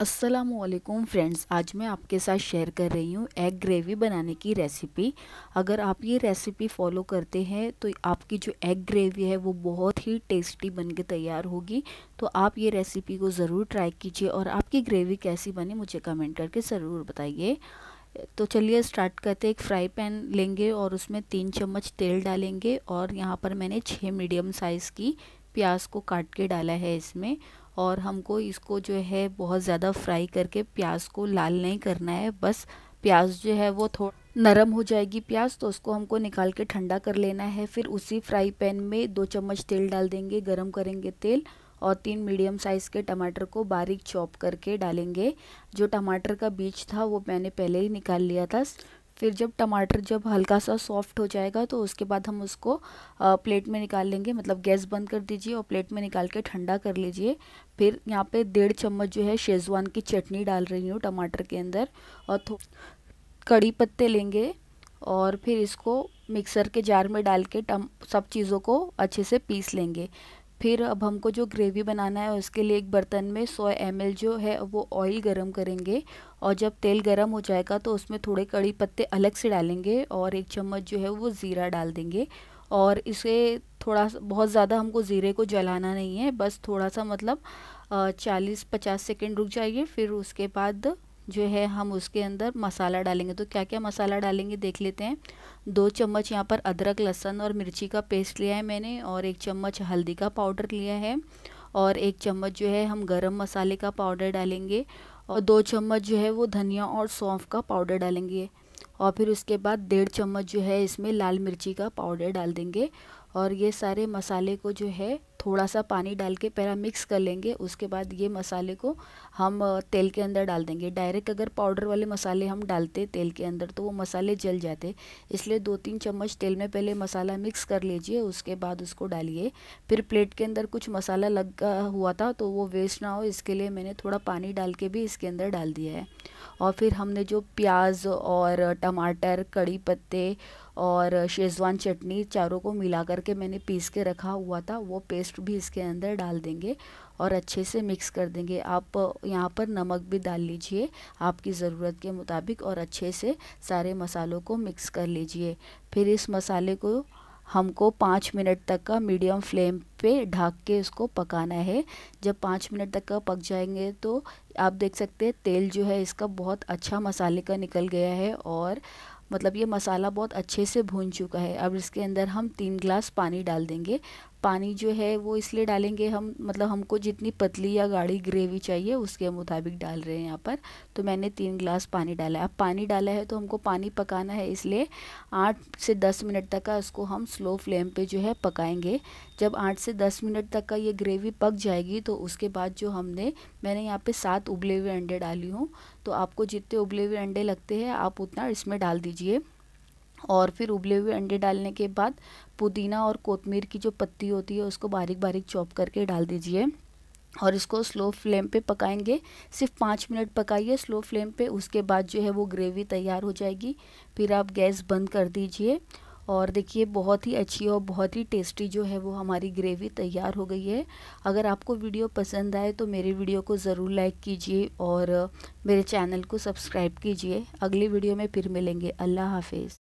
Aslam friends आज मैं आपके साथ शेयर कर रही हूँ एग ग्रेवी बनाने की रेसिपी अगर आप ये रेसिपी फॉलो करते हैं तो आपकी जो एग ग्रेवी है वो बहुत ही टेस्टी बन के तैयार होगी तो आप ये रेसिपी को ज़रूर ट्राई कीजिए और आपकी ग्रेवी कैसी बने मुझे कमेंट करके ज़रूर बताइए तो चलिए स्टार्ट करते एक फ्राई पैन लेंगे और उसमें तीन चम्मच तेल डालेंगे और यहाँ पर मैंने छः मीडियम साइज़ की प्याज को काट के डाला है इसमें और हमको इसको जो है बहुत ज़्यादा फ्राई करके प्याज को लाल नहीं करना है बस प्याज जो है वो थोड़ा नरम हो जाएगी प्याज तो उसको हमको निकाल के ठंडा कर लेना है फिर उसी फ्राई पैन में दो चम्मच तेल डाल देंगे गरम करेंगे तेल और तीन मीडियम साइज़ के टमाटर को बारीक चॉप करके डालेंगे जो टमाटर का बीज था वो मैंने पहले ही निकाल लिया था फिर जब टमाटर जब हल्का सा सॉफ्ट हो जाएगा तो उसके बाद हम उसको प्लेट में निकाल लेंगे मतलब गैस बंद कर दीजिए और प्लेट में निकाल के ठंडा कर लीजिए फिर यहाँ पे डेढ़ चम्मच जो है शेजवान की चटनी डाल रही हूँ टमाटर के अंदर और कड़ी पत्ते लेंगे और फिर इसको मिक्सर के जार में डाल के सब चीज़ों को अच्छे से पीस लेंगे फिर अब हमको जो ग्रेवी बनाना है उसके लिए एक बर्तन में 100 एम जो है वो ऑयल गरम करेंगे और जब तेल गरम हो जाएगा तो उसमें थोड़े कड़ी पत्ते अलग से डालेंगे और एक चम्मच जो है वो ज़ीरा डाल देंगे और इसे थोड़ा बहुत ज़्यादा हमको ज़ीरे को जलाना नहीं है बस थोड़ा सा मतलब चालीस पचास सेकेंड रुक जाइए फिर उसके बाद जो है हम उसके अंदर मसाला डालेंगे तो क्या क्या मसाला डालेंगे देख लेते हैं दो चम्मच यहाँ पर अदरक लहसन और मिर्ची का पेस्ट लिया है मैंने और एक चम्मच हल्दी का पाउडर लिया है और एक चम्मच जो है हम गरम मसाले का पाउडर डालेंगे और दो चम्मच जो है वो धनिया और सौंफ का पाउडर डालेंगे और फिर उसके बाद डेढ़ चम्मच जो है इसमें लाल मिर्ची का पाउडर डाल देंगे और ये सारे मसाले को जो है थोड़ा सा पानी डाल के पहला मिक्स कर लेंगे उसके बाद ये मसाले को हम तेल के अंदर डाल देंगे डायरेक्ट अगर पाउडर वाले मसाले हम डालते तेल के अंदर तो वो मसाले जल जाते इसलिए दो तीन चम्मच तेल में पहले मसाला मिक्स कर लीजिए उसके बाद उसको डालिए फिर प्लेट के अंदर कुछ मसाला लगा हुआ था तो वो वेस्ट ना हो इसके लिए मैंने थोड़ा पानी डाल के भी इसके अंदर डाल दिया है और फिर हमने जो प्याज और टमाटर कड़ी पत्ते और शेज़वान चटनी चारों को मिला करके मैंने पीस के रखा हुआ था वो पेस्ट भी इसके अंदर डाल देंगे और अच्छे से मिक्स कर देंगे आप यहाँ पर नमक भी डाल लीजिए आपकी ज़रूरत के मुताबिक और अच्छे से सारे मसालों को मिक्स कर लीजिए फिर इस मसाले को हमको पाँच मिनट तक का मीडियम फ्लेम पे ढक के इसको पकाना है जब पाँच मिनट तक का पक जाएंगे तो आप देख सकते हैं तेल जो है इसका बहुत अच्छा मसाले का निकल गया है और मतलब ये मसाला बहुत अच्छे से भून चुका है अब इसके अंदर हम तीन ग्लास पानी डाल देंगे पानी जो है वो इसलिए डालेंगे हम मतलब हमको जितनी पतली या गाढ़ी ग्रेवी चाहिए उसके मुताबिक डाल रहे हैं यहाँ पर तो मैंने तीन ग्लास पानी डाला है अब पानी डाला है तो हमको पानी पकाना है इसलिए आठ से दस मिनट तक का इसको हम स्लो फ्लेम पे जो है पकाएंगे जब आठ से दस मिनट तक का ये ग्रेवी पक जाएगी तो उसके बाद जो हमने मैंने यहाँ पर सात उबले हुए अंडे डाली हूँ तो आपको जितने उबले हुए अंडे लगते हैं आप उतना इसमें डाल दीजिए लीजिए और फिर उबले हुए अंडे डालने के बाद पुदीना और कोतमीर की जो पत्ती होती है उसको बारीक बारीक चॉप करके डाल दीजिए और इसको स्लो फ्लेम पे पकाएंगे सिर्फ पाँच मिनट पकाइए स्लो फ्लेम पे उसके बाद जो है वो ग्रेवी तैयार हो जाएगी फिर आप गैस बंद कर दीजिए और देखिए बहुत ही अच्छी और बहुत ही टेस्टी जो है वो हमारी ग्रेवी तैयार हो गई है अगर आपको वीडियो पसंद आए तो मेरे वीडियो को ज़रूर लाइक कीजिए और मेरे चैनल को सब्सक्राइब कीजिए अगली वीडियो में फिर मिलेंगे अल्लाह हाफिज़